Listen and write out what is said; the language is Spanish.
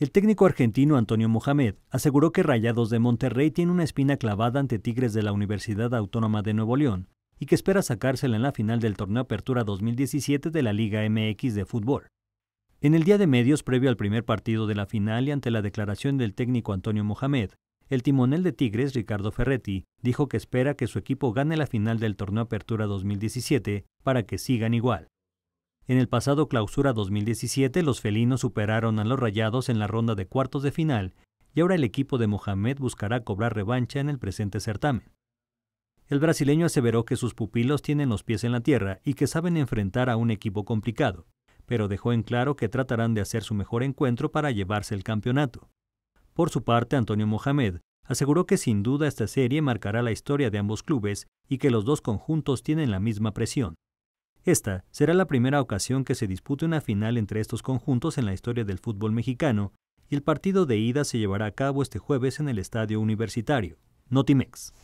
El técnico argentino Antonio Mohamed aseguró que Rayados de Monterrey tiene una espina clavada ante Tigres de la Universidad Autónoma de Nuevo León y que espera sacársela en la final del torneo Apertura 2017 de la Liga MX de fútbol. En el día de medios previo al primer partido de la final y ante la declaración del técnico Antonio Mohamed, el timonel de Tigres, Ricardo Ferretti, dijo que espera que su equipo gane la final del torneo Apertura 2017 para que sigan igual. En el pasado clausura 2017, los felinos superaron a los rayados en la ronda de cuartos de final y ahora el equipo de Mohamed buscará cobrar revancha en el presente certamen. El brasileño aseveró que sus pupilos tienen los pies en la tierra y que saben enfrentar a un equipo complicado, pero dejó en claro que tratarán de hacer su mejor encuentro para llevarse el campeonato. Por su parte, Antonio Mohamed aseguró que sin duda esta serie marcará la historia de ambos clubes y que los dos conjuntos tienen la misma presión, esta será la primera ocasión que se dispute una final entre estos conjuntos en la historia del fútbol mexicano y el partido de ida se llevará a cabo este jueves en el Estadio Universitario. Notimex.